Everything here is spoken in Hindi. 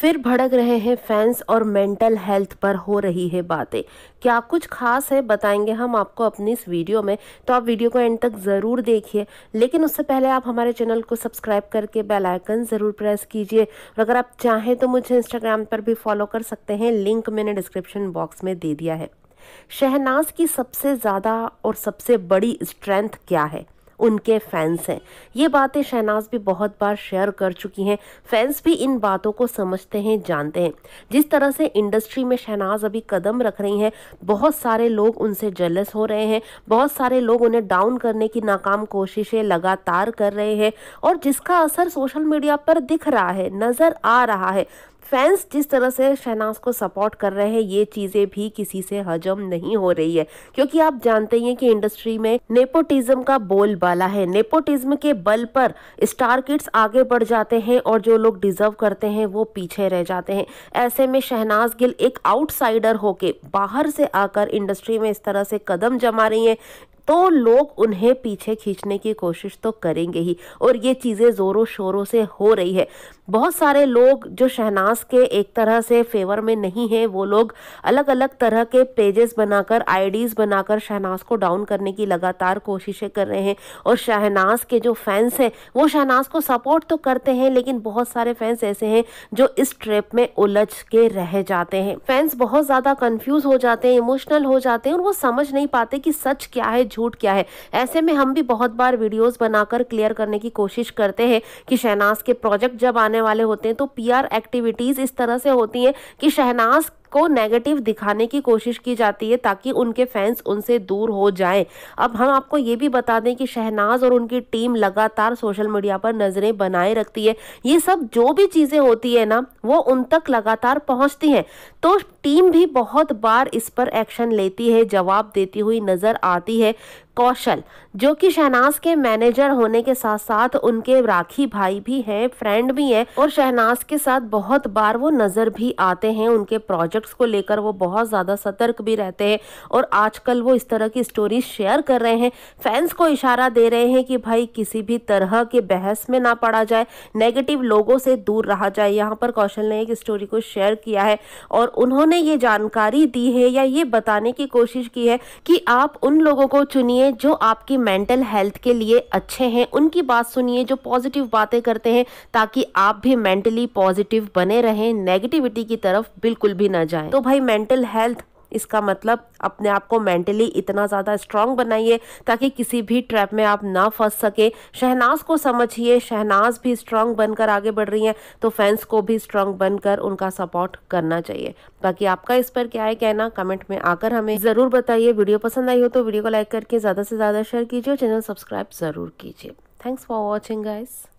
फिर भड़क रहे हैं फैंस और मेंटल हेल्थ पर हो रही है बातें क्या कुछ खास है बताएंगे हम आपको अपनी इस वीडियो में तो आप वीडियो को एंड तक ज़रूर देखिए लेकिन उससे पहले आप हमारे चैनल को सब्सक्राइब करके बेल आइकन ज़रूर प्रेस कीजिए और अगर आप चाहें तो मुझे इंस्टाग्राम पर भी फॉलो कर सकते हैं लिंक मैंने डिस्क्रिप्शन बॉक्स में दे दिया है शहनाज की सबसे ज़्यादा और सबसे बड़ी स्ट्रेंथ क्या है उनके फैंस हैं ये बातें शहनाज भी बहुत बार शेयर कर चुकी हैं फैंस भी इन बातों को समझते हैं जानते हैं जिस तरह से इंडस्ट्री में शहनाज अभी कदम रख रही हैं बहुत सारे लोग उनसे जेलस हो रहे हैं बहुत सारे लोग उन्हें डाउन करने की नाकाम कोशिशें लगातार कर रहे हैं और जिसका असर सोशल मीडिया पर दिख रहा है नज़र आ रहा है फैंस जिस तरह से शहनाज को सपोर्ट कर रहे हैं ये चीज़ें भी किसी से हजम नहीं हो रही है क्योंकि आप जानते हैं कि इंडस्ट्री में नेपोटिज्म का बोलबाला है नेपोटिज्म के बल पर स्टार किड्स आगे बढ़ जाते हैं और जो लोग डिजर्व करते हैं वो पीछे रह जाते हैं ऐसे में शहनाज गिल एक आउटसाइडर होके बाहर से आकर इंडस्ट्री में इस तरह से कदम जमा रही है तो लोग उन्हें पीछे खींचने की कोशिश तो करेंगे ही और ये चीज़ें ज़ोरों शोरों से हो रही है बहुत सारे लोग जो शहनाज के एक तरह से फेवर में नहीं है वो लोग अलग अलग तरह के पेजेस बनाकर आईडीज़ बनाकर शहनाज को डाउन करने की लगातार कोशिशें कर रहे हैं और शहनाज के जो फैंस हैं वो शहनाज को सपोर्ट तो करते हैं लेकिन बहुत सारे फैंस ऐसे हैं जो इस ट्रेप में उलझ के रह जाते हैं फैंस बहुत ज़्यादा कन्फ्यूज़ हो जाते हैं इमोशनल हो जाते हैं और वो समझ नहीं पाते कि सच क्या है झूठ क्या है ऐसे में हम भी बहुत बार वीडियोस बनाकर क्लियर करने की कोशिश करते हैं कि शहनाज के प्रोजेक्ट जब आने वाले होते हैं तो पीआर एक्टिविटीज़ इस तरह से होती हैं कि शहनाज को नेगेटिव दिखाने की कोशिश की जाती है ताकि उनके फैंस उनसे दूर हो जाएं अब हम आपको ये भी बता दें कि शहनाज और उनकी टीम लगातार सोशल मीडिया पर नज़रें बनाए रखती है ये सब जो भी चीज़ें होती है ना वो उन तक लगातार पहुँचती हैं तो टीम भी बहुत बार इस पर एक्शन लेती है जवाब देती हुई नज़र आती है कौशल जो कि शहनाज के मैनेजर होने के साथ साथ उनके राखी भाई भी हैं फ्रेंड भी हैं और शहनाज के साथ बहुत बार वो नज़र भी आते हैं उनके प्रोजेक्ट्स को लेकर वो बहुत ज़्यादा सतर्क भी रहते हैं और आजकल वो इस तरह की स्टोरी शेयर कर रहे हैं फैंस को इशारा दे रहे हैं कि भाई किसी भी तरह के बहस में ना पड़ा जाए नेगेटिव लोगों से दूर रहा जाए यहाँ पर कौशल ने एक स्टोरी को शेयर किया है और उन्होंने ये जानकारी दी है या ये बताने की कोशिश की है कि आप उन लोगों को चुनिए सुनिए जो आपकी मेंटल हेल्थ के लिए अच्छे हैं उनकी बात सुनिए जो पॉजिटिव बातें करते हैं ताकि आप भी मेंटली पॉजिटिव बने रहें नेगेटिविटी की तरफ बिल्कुल भी ना जाएं तो भाई मेंटल हेल्थ इसका मतलब अपने आप को मेंटली इतना ज़्यादा स्ट्रांग बनाइए ताकि किसी भी ट्रैप में आप ना फंस सके शहनाज को समझिए शहनाज भी स्ट्रांग बनकर आगे बढ़ रही हैं तो फैंस को भी स्ट्रांग बनकर उनका सपोर्ट करना चाहिए बाकी आपका इस पर क्या है कहना कमेंट में आकर हमें ज़रूर बताइए वीडियो पसंद आई हो तो वीडियो को लाइक करके ज़्यादा से ज़्यादा शेयर कीजिए चैनल सब्सक्राइब ज़रूर कीजिए थैंक्स फॉर वॉचिंग गाइज़